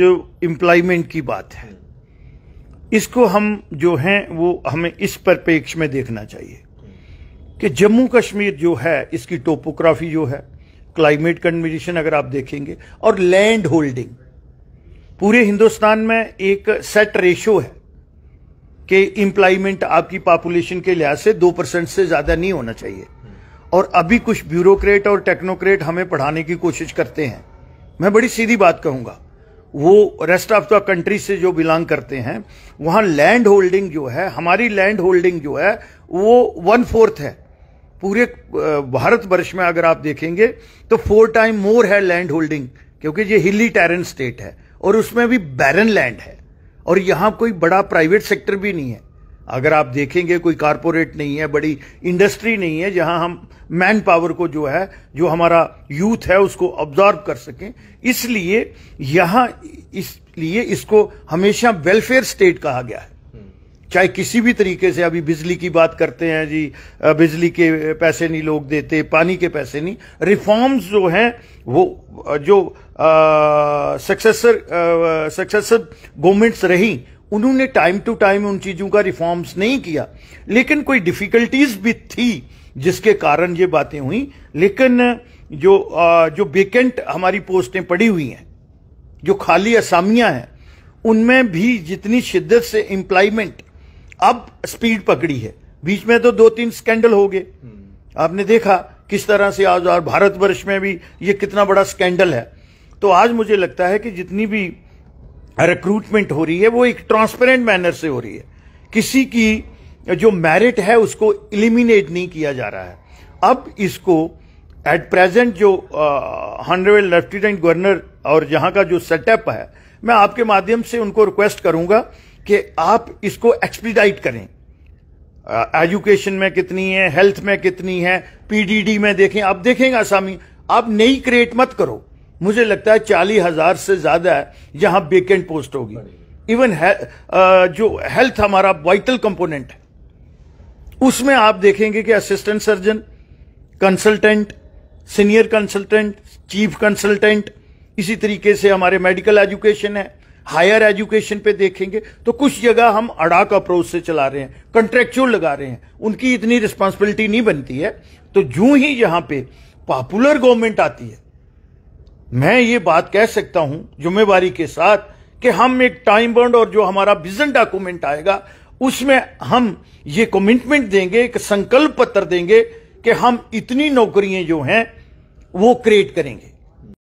जो एम्प्लॉयमेंट की बात है इसको हम जो हैं वो हमें इस परिप्रेक्ष्य में देखना चाहिए कि जम्मू कश्मीर जो है इसकी टोपोग्राफी जो है क्लाइमेट कंडीशन अगर आप देखेंगे और लैंड होल्डिंग पूरे हिंदुस्तान में एक सेट रेशो है कि इम्प्लॉयमेंट आपकी पॉपुलेशन के लिहाज से दो परसेंट से ज़्यादा नहीं होना चाहिए और अभी कुछ ब्यूरोक्रेट और टेक्नोक्रेट हमें पढ़ाने की कोशिश करते हैं मैं बड़ी सीधी बात कहूंगा वो रेस्ट ऑफ द कंट्री से जो बिलोंग करते हैं वहां लैंड होल्डिंग जो है हमारी लैंड होल्डिंग जो है वो वन फोर्थ है पूरे भारत वर्ष में अगर आप देखेंगे तो फोर टाइम मोर है लैंड होल्डिंग क्योंकि ये हिली टेरन स्टेट है और उसमें भी बैरन लैंड है और यहां कोई बड़ा प्राइवेट सेक्टर भी नहीं है अगर आप देखेंगे कोई कारपोरेट नहीं है बड़ी इंडस्ट्री नहीं है जहां हम मैन पावर को जो है जो हमारा यूथ है उसको ऑब्जॉर्व कर सकें इसलिए यहां इसलिए इसको हमेशा वेलफेयर स्टेट कहा गया है चाहे किसी भी तरीके से अभी बिजली की बात करते हैं जी बिजली के पैसे नहीं लोग देते पानी के पैसे नहीं रिफॉर्म्स जो हैं वो जो सक्सेसर सक्सेसर गवर्नमेंट्स रही उन्होंने टाइम टू टाइम उन चीजों का रिफॉर्म्स नहीं किया लेकिन कोई डिफिकल्टीज भी थी जिसके कारण ये बातें हुई लेकिन जो जो वेकेंट हमारी पोस्टें पड़ी हुई हैं जो खाली असामियां हैं उनमें भी जितनी शिद्दत से इंप्लायमेंट अब स्पीड पकड़ी है बीच में तो दो तीन स्कैंडल हो गए हम्म। आपने देखा किस तरह से आज और भारतवर्ष में भी ये कितना बड़ा स्कैंडल है तो आज मुझे लगता है कि जितनी भी रिक्रूटमेंट हो रही है वो एक ट्रांसपेरेंट मैनर से हो रही है किसी की जो मेरिट है उसको इलिमिनेट नहीं किया जा रहा है अब इसको एट प्रेजेंट जो हंड्रेड लेफ्टिनेंट गवर्नर और यहां का जो सेटअप है मैं आपके माध्यम से उनको रिक्वेस्ट करूंगा कि आप इसको एक्सपीडाइट करें एजुकेशन uh, में कितनी है हेल्थ में कितनी है पीडीडी में देखें आप देखेंगे आसामी आप नई क्रिएट मत करो मुझे लगता है चालीस हजार से ज्यादा है जहां वेकेंट पोस्ट होगी इवन है, जो हेल्थ हमारा वाइटल कंपोनेंट है उसमें आप देखेंगे कि assistant surgeon consultant senior consultant chief consultant इसी तरीके से हमारे मेडिकल एजुकेशन है हायर एजुकेशन पे देखेंगे तो कुछ जगह हम अड़ाक अप्रोच से चला रहे हैं कंट्रेक्चुअल लगा रहे हैं उनकी इतनी रिस्पॉन्सिबिलिटी नहीं बनती है तो जू ही यहां पे पॉपुलर गवर्नमेंट आती है मैं ये बात कह सकता हूं जिम्मेवारी के साथ कि हम एक टाइम बाउंड और जो हमारा विजन डॉक्यूमेंट आएगा उसमें हम ये कमिटमेंट देंगे एक संकल्प पत्र देंगे कि हम इतनी नौकरियां जो हैं वो क्रिएट करेंगे